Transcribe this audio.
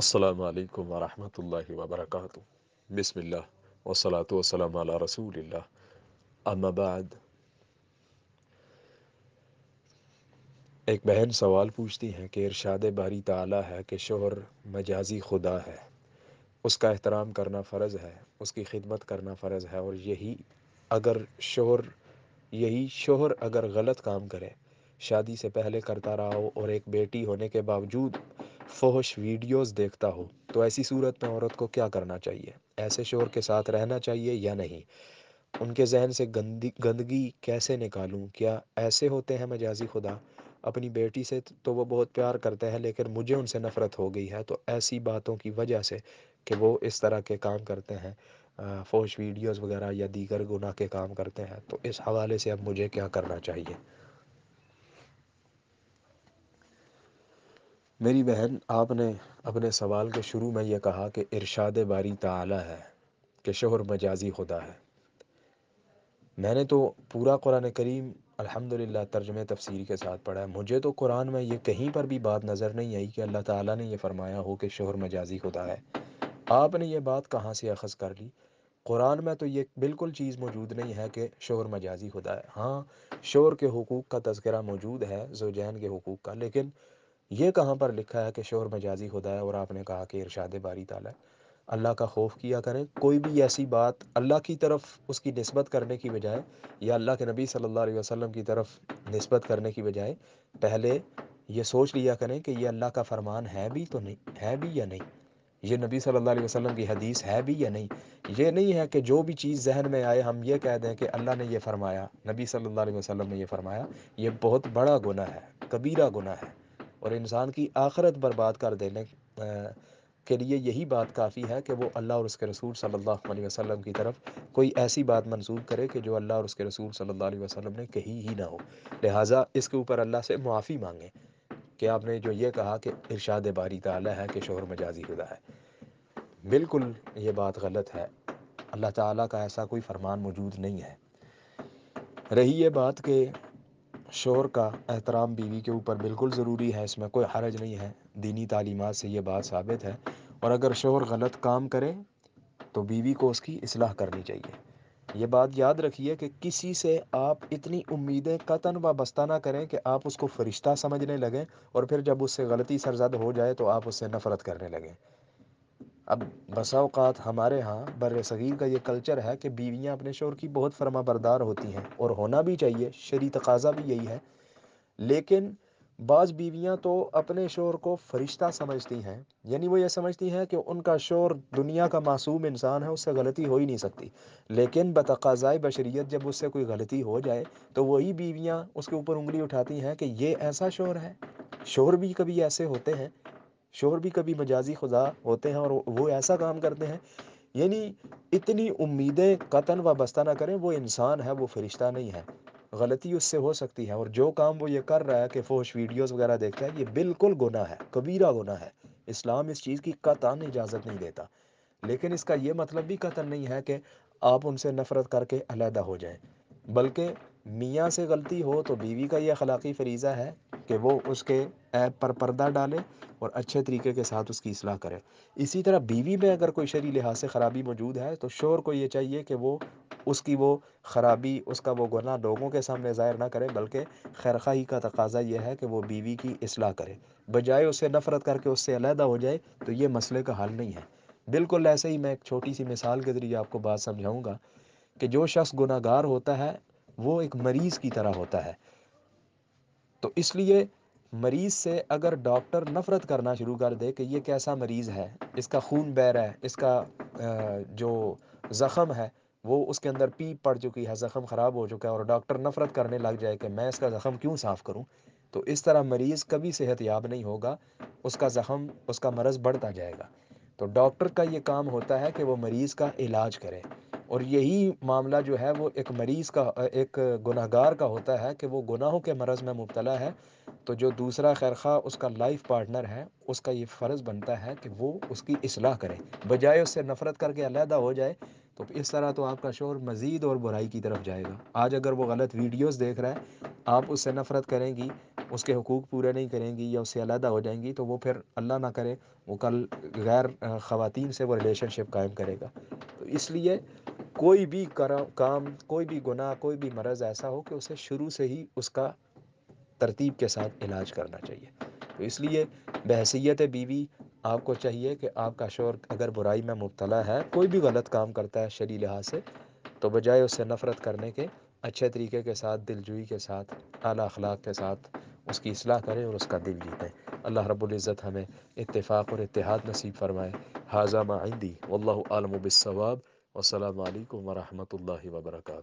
असलकम वरहमल वबरक एक बहन सवाल पूछती हैं कि इरशाद बारी ताला है कि शोहर मजाजी खुदा है उसका एहतराम करना फ़र्ज़ है उसकी खिदमत करना फ़र्ज़ है और यही अगर शोहर यही शोहर अगर गलत काम करे शादी से पहले करता रहा हो और एक बेटी होने के बावजूद फोहश वीडियोस देखता हो तो ऐसी सूरत में औरत को क्या करना चाहिए ऐसे शोर के साथ रहना चाहिए या नहीं उनके जहन से गंदी गंदगी कैसे निकालूं क्या ऐसे होते हैं मजाजी खुदा अपनी बेटी से तो वो बहुत प्यार करते हैं लेकिन मुझे उनसे नफ़रत हो गई है तो ऐसी बातों की वजह से कि वो इस तरह के काम करते हैं फोश वीडियोस वगैरह या दीगर गुनाह के काम करते हैं तो इस हवाले से अब मुझे क्या करना चाहिए मेरी बहन आपने अपने सवाल के शुरू में यह कहा कि इरशाद बारी ताला है कि शोहर मजाजी खुदा है मैंने तो पूरा कुरान करीम अल्हम्दुलिल्लाह तर्जमे तफसीर के साथ पढ़ा है मुझे तो कुरान में ये कहीं पर भी बात नज़र नहीं आई कि अल्लाह ताला ने ये फरमाया हो कि शोहर मजाजी खुदा है आपने ये बात कहाँ से अखज़ कर ली कुरान में तो ये बिल्कुल चीज़ मौजूद नहीं है कि शोर मजाजी खुदा है हाँ शोर के हकूक़ का तस्करा मौजूद है जो के हकूक़ का लेकिन ये कहाँ पर लिखा है कि शोर मजाजी खुदा है और आपने कहा कि इरशाद बारी ताला अल्लाह का खौफ किया करें कोई भी ऐसी बात अल्लाह की तरफ उसकी नस्बत करने की बजाय या अल्लाह के नबी सल्लल्लाहु अलैहि वसल्लम की तरफ नस्बत करने की बजाय पहले ये सोच लिया करें कि ये अल्लाह का फरमान है भी तो नहीं है भी या नहीं ये नबी सल्लल्लाहु अलैहि वसल्लम की हदीस है भी या नहीं ये नहीं है कि जो भी चीज़ जहन में आए हम ये कह दें कि अल्लाह ने यह फ़रमाया नबी सल्लल्लाहु अलैहि वसल्लम ने यह फ़रमाया ये बहुत बड़ा गुना है कबीरा गुना है और इंसान की आखरत बर्बाद कर देने के लिए यही बात काफ़ी है कि वो अल्लाह और उसके रसूल सल्लल्लाहु अलैहि वसल्लम की तरफ कोई ऐसी बात मंसूब करे कि जो अल्लाह और उसके रसूल सल्लल्लाहु अलैहि वसल्लम ने कही ही ना हो लिहाजा इसके ऊपर अल्लाह से माफ़ी मांगें कि आपने जो ये कहा कि इरशाद बारी ताला है कि शोहर मजाजी खुदा है बिल्कुल ये बात गलत है अल्लाह ताला का ऐसा कोई फरमान मौजूद नहीं है रही ये बात कि शोर का एहतराम बीवी के ऊपर बिल्कुल ज़रूरी है इसमें कोई हरज नहीं है दीनी तालीमत से ये बात साबित है और अगर शोर गलत काम करे तो बीवी को उसकी असलाह करनी चाहिए ये बात याद रखिए कि किसी से आप इतनी उम्मीदें कतन वाबस्ता ना करें कि आप उसको फरिश्ता समझने लगें और फिर जब उससे गलती सरजद हो जाए तो आप उससे नफ़रत करने लगें अब बसाओक़ात हमारे यहाँ बर सग़ीर का ये कल्चर है कि बीवियाँ अपने शोर की बहुत फरमा बरदार होती हैं और होना भी चाहिए शरी तकाजा भी यही है लेकिन बाज़ बीवियाँ तो अपने शोर को फरिश्ता समझती हैं यानी वो ये समझती हैं कि उनका शोर दुनिया का मासूम इंसान है उससे गलती हो ही नहीं सकती लेकिन बतकाज़ाए बशरीत जब उससे कोई गलती हो जाए तो वही बीवियाँ उसके ऊपर उंगली उठाती हैं कि ये ऐसा शोर है शोर भी कभी ऐसे होते हैं शोहर भी कभी मजाजी खुदा होते हैं और वो ऐसा काम करते हैं यानी इतनी उम्मीदें कतन वाबस्ता ना करें वो इंसान है वो फरिश्ता नहीं है गलती उससे हो सकती है और जो काम वो ये कर रहा है कि फोश वीडियोस वगैरह देखता है ये बिल्कुल गुना है कबीरा गुना है इस्लाम इस चीज़ की कतान इजाज़त नहीं देता लेकिन इसका ये मतलब भी कतन नहीं है कि आप उनसे नफरत करके अलहदा हो जाएं बल्कि मियाँ से गलती हो तो बीवी का यह अखलाक़ी फरीज़ा है कि वो उसके ऐप पर पर्दा डाले और अच्छे तरीके के साथ उसकी असलाह करें इसी तरह बीवी में अगर कोई शरी लिहाज से ख़राबी मौजूद है तो शोर को ये चाहिए कि वो उसकी वो ख़राबी उसका वो गुना लोगों के सामने ज़ाहिर ना करें बल्कि ही का तकाजा यह है कि वो बीवी की असलाह करे बजाय उससे नफ़रत करके उससे अलहदा हो जाए तो ये मसले का हल नहीं है बिल्कुल ऐसे ही मैं एक छोटी सी मिसाल के ज़रिए आपको बात समझाऊँगा कि जो शख्स गुनागार होता है वो एक मरीज़ की तरह होता है तो इसलिए मरीज़ से अगर डॉक्टर नफ़रत करना शुरू कर दे कि ये कैसा मरीज़ है इसका खून बह रहा है इसका जो ज़ख़म है वो उसके अंदर पीप पड़ चुकी है ज़ख़म ख़राब हो चुका है और डॉक्टर नफ़रत करने लग जाए कि मैं इसका ज़ख़म क्यों साफ़ करूँ तो इस तरह मरीज़ कभी सेहत याब नहीं होगा उसका ज़ख़म उसका मरज़ बढ़ता जाएगा तो डॉक्टर का ये काम होता है कि वो मरीज़ का इलाज करे और यही मामला जो है वो एक मरीज़ का एक गुनाहगार का होता है कि वो गुनाहों के मरज़ में मुबतला है तो जो दूसरा खैरखा उसका लाइफ पार्टनर है उसका ये फ़र्ज़ बनता है कि वो उसकी असलाह करे बजाय उससे नफ़रत करके अलहदा हो जाए तो इस तरह तो आपका शोर मज़ीद और बुराई की तरफ जाएगा आज अगर वो गलत वीडियोज़ देख रहा है आप उससे नफ़रत करेंगी उसके हकूक़ पूरे नहीं करेंगी या उससे अलहदा हो जाएंगी तो वो फिर अल्लाह ना करे वो कल गैर ख़वान से वो रिलेशनशिप कायम करेगा तो इसलिए कोई भी करा काम कोई भी गुनाह कोई भी मरज़ ऐसा हो कि उसे शुरू से ही उसका तरतीब के साथ इलाज करना चाहिए तो इसलिए बहसीत बीवी आपको चाहिए कि आपका शोर अगर बुराई में मुबतला है कोई भी गलत काम करता है शरी लिहाज से तो बजाय उससे नफ़रत करने के अच्छे तरीके के साथ दिलजोई के साथ अला अखलाक के साथ उसकी असलाह करें और उसका दिल जीतें अल्लाह रब्ज़त हमें इतफ़ाक़ और इतिहाद नसीब फरमाए हाजा आइंदी वल्लम बिसवाब वालकम वरहमल वर्का